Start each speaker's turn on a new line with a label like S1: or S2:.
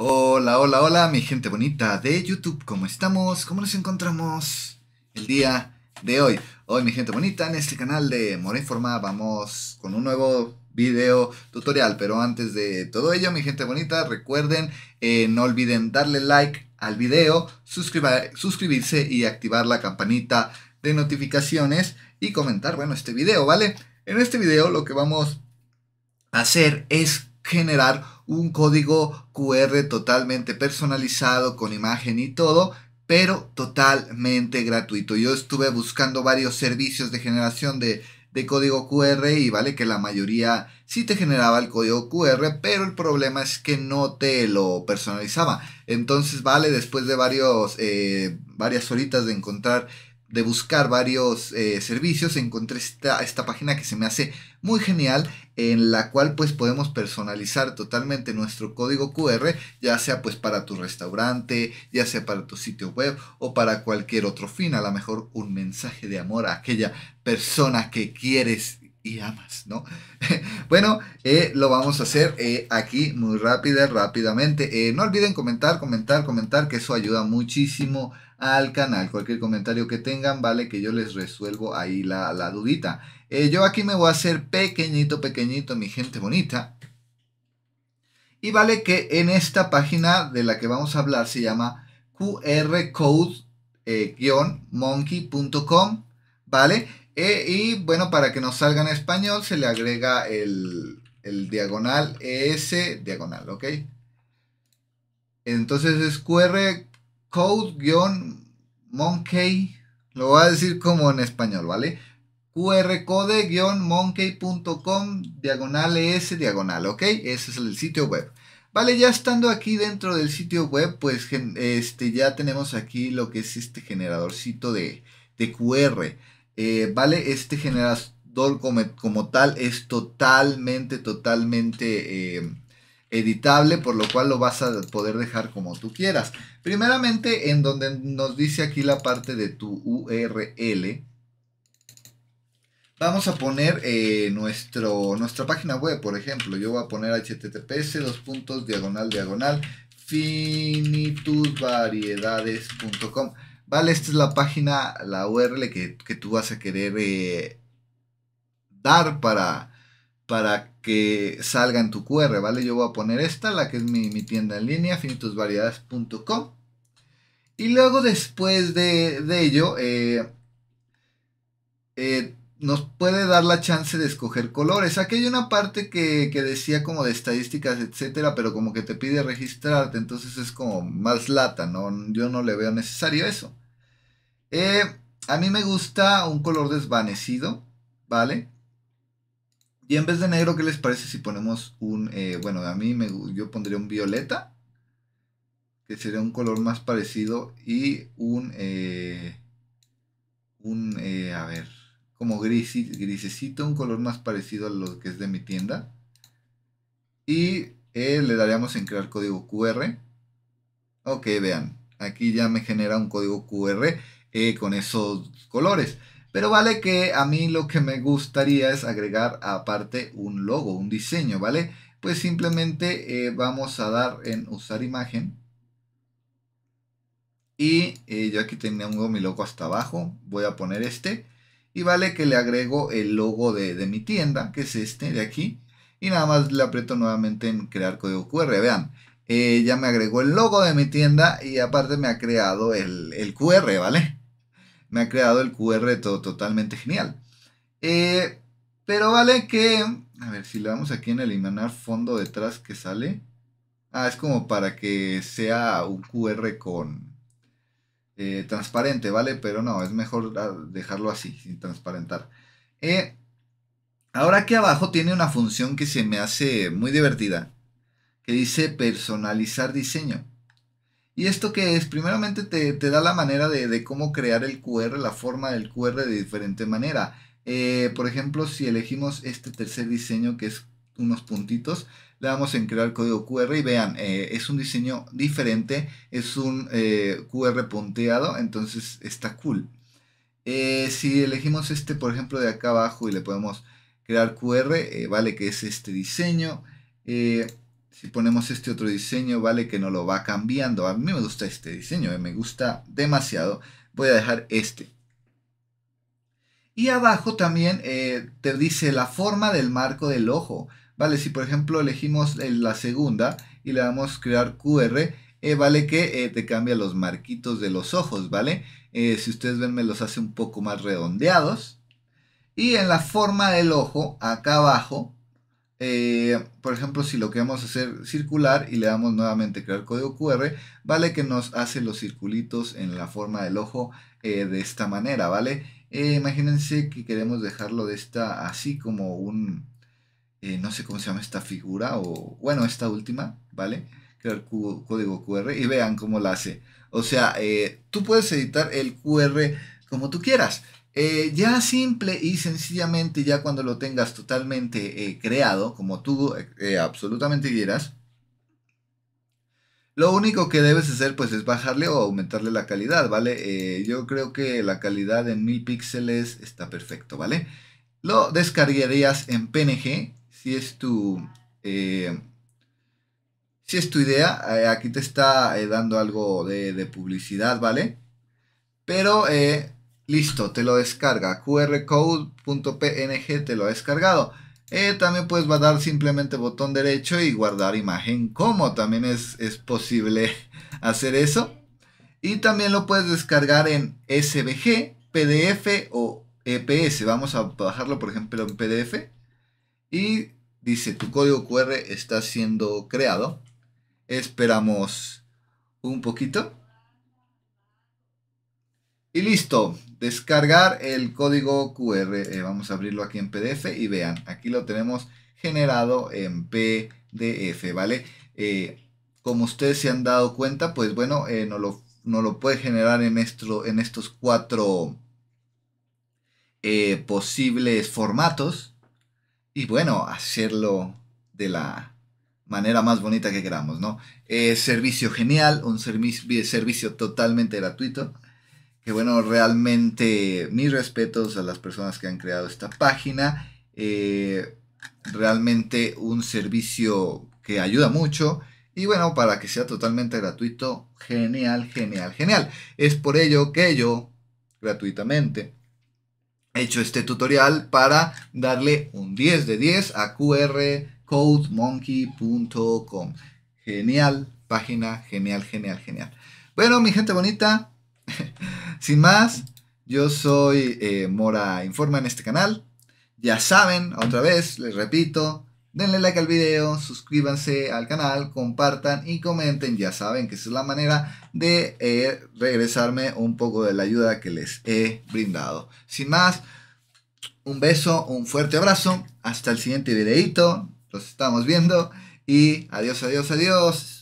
S1: Hola, hola, hola, mi gente bonita de YouTube, ¿cómo estamos? ¿Cómo nos encontramos el día de hoy? Hoy, mi gente bonita, en este canal de More vamos con un nuevo video tutorial, pero antes de todo ello, mi gente bonita, recuerden, eh, no olviden darle like al video, suscribirse y activar la campanita de notificaciones y comentar, bueno, este video, ¿vale? En este video lo que vamos a hacer es generar un código QR totalmente personalizado con imagen y todo pero totalmente gratuito. Yo estuve buscando varios servicios de generación de, código QR y vale que la mayoría sí te generaba el código QR, pero el problema es que no te lo personalizaba. Entonces, vale, después de varios, eh, varias horitas de encontrar, de buscar varios eh, servicios, encontré esta, esta página que se me hace muy genial en la cual pues podemos personalizar totalmente nuestro código QR, ya sea pues para tu restaurante, ya sea para tu sitio web o para cualquier otro fin, a lo mejor un mensaje de amor a aquella persona que quieres y amas, ¿no? bueno, eh, lo vamos a hacer eh, aquí muy rápida, rápidamente. Eh, no olviden comentar, comentar, comentar, que eso ayuda muchísimo al canal. Cualquier comentario que tengan, vale, que yo les resuelvo ahí la, la dudita. Eh, yo aquí me voy a hacer pequeñito, pequeñito, mi gente bonita. Y vale que en esta página de la que vamos a hablar se llama qrcode-monkey.com, eh, ¿vale? Eh, y bueno, para que nos salga en español se le agrega el, el diagonal S, diagonal, ¿ok? Entonces es QR code-monkey, lo voy a decir como en español, vale qr code qrcode-monkey.com diagonal S, diagonal, ¿ok? Ese es el sitio web. Vale, ya estando aquí dentro del sitio web, pues este, ya tenemos aquí lo que es este generadorcito de, de QR. Eh, vale, este generador como, como, tal es totalmente, totalmente... Eh, editable, por lo cual lo vas a poder dejar como tú quieras. Primeramente, en donde nos dice aquí la parte de tu URL, vamos a poner eh, nuestro, nuestra página web, por ejemplo. Yo voy a poner https, dos puntos, diagonal, diagonal, finitudvariedades.com. Vale, esta es la página, la URL que, tú vas a querer eh, dar para para que salga en tu QR, ¿vale? Yo voy a poner esta, la que es mi, tienda en línea, finitusvariedades.com. Y luego después de, ello, eh, eh, nos puede dar la chance de escoger colores. Aquí hay una parte que, decía como de estadísticas, etcétera, pero como que te pide registrarte, entonces es como más lata, ¿no? Yo no le veo necesario eso. Eh, a mí me gusta un color desvanecido, ¿vale? Y en vez de negro, ¿qué les parece si ponemos un, eh, bueno, a mí me, yo pondría un violeta, que sería un color más parecido, y un, eh, un, eh, a ver, como gris, grisecito, un color más parecido a lo que es de mi tienda. Y le daríamos en crear código QR. Ok, vean, aquí ya me genera un código QR con esos colores. Pero vale que a mí lo que me gustaría es agregar aparte un logo, un diseño, ¿vale? Pues simplemente eh, vamos a dar en usar imagen. Y eh, yo aquí tengo mi logo hasta abajo, voy a poner este. Y vale que le agrego el logo de, mi tienda, que es este de aquí. Y nada más le aprieto nuevamente en crear código QR. Vean, eh, ya me agregó el logo de mi tienda y aparte me ha creado el, el QR, ¿vale? me ha creado el QR todo, totalmente genial. Eh, pero vale que, a ver, si le damos aquí en eliminar fondo detrás que sale. Ah, es como para que sea un QR con eh, transparente, ¿vale? Pero no, es mejor dejarlo así, sin transparentar. Eh, ahora aquí abajo tiene una función que se me hace muy divertida, que dice personalizar diseño. ¿Y esto que es? Primeramente te, da la manera de, cómo crear el QR, la forma del QR de diferente manera. Eh, por ejemplo, si elegimos este tercer diseño que es unos puntitos, le damos en crear código QR y vean, eh, es un diseño diferente, es un eh, QR punteado, entonces está cool. si elegimos este, por ejemplo, de acá abajo y le podemos crear QR, vale que es este diseño. Si ponemos este otro diseño, vale que no lo va cambiando. A mí me gusta este diseño, eh, me gusta demasiado. Voy a dejar este. Y abajo también eh, te dice la forma del marco del ojo. Vale, si por ejemplo elegimos la segunda y le damos crear QR, eh, vale que te cambia los marquitos de los ojos, ¿vale? si ustedes ven me los hace un poco más redondeados. Y en la forma del ojo, acá abajo, eh, por ejemplo, si lo queremos hacer circular y le damos nuevamente crear código QR, vale que nos hace los circulitos en la forma del ojo eh, de esta manera, ¿vale? Eh, imagínense que queremos dejarlo de esta así como un, no sé cómo se llama esta figura, o bueno, esta última, ¿vale? Crear código QR y vean cómo la hace. O sea, tú puedes editar el QR como tú quieras. Eh, ya simple y sencillamente, ya cuando lo tengas totalmente eh, creado, como tú eh, absolutamente quieras, lo único que debes hacer pues es bajarle o aumentarle la calidad, ¿vale? yo creo que la calidad en 1000 píxeles está perfecto, ¿vale? Lo descargarías en PNG, si es tu... si es tu idea, aquí te está dando algo de, publicidad, ¿vale? Pero eh, Listo, te lo descarga. qrcode.png te lo ha descargado. Eh, también puedes dar simplemente botón derecho y guardar imagen como. También es, es posible hacer eso. Y también lo puedes descargar en SVG, PDF o EPS. Vamos a bajarlo, por ejemplo, en PDF. Y dice, tu código QR está siendo creado. Esperamos un poquito. Y listo, descargar el código QR. Eh, vamos a abrirlo aquí en PDF y vean, aquí lo tenemos generado en PDF, ¿vale? Eh, como ustedes se han dado cuenta, pues bueno, eh, no lo, no lo puede generar en, en estos cuatro posibles formatos. Y bueno, hacerlo de la manera más bonita que queramos, ¿no? servicio genial, un servicio, servicio totalmente gratuito bueno, realmente mis respetos a las personas que han creado esta página. Eh, realmente un servicio que ayuda mucho. Y bueno, para que sea totalmente gratuito, genial, genial, genial. Es por ello que yo, gratuitamente, he hecho este tutorial para darle un 10 de 10 a qrcodemonkey.com. Genial, página, genial, genial, genial. Bueno, mi gente bonita, Sin más, yo soy eh, Mora Informa en este canal. Ya saben, otra vez, les repito, denle like al video, suscríbanse al canal, compartan y comenten. Ya saben que esa es la manera de eh, regresarme un poco de la ayuda que les he brindado. Sin más, un beso, un fuerte abrazo. Hasta el siguiente videito. Los estamos viendo. Y adiós, adiós, adiós.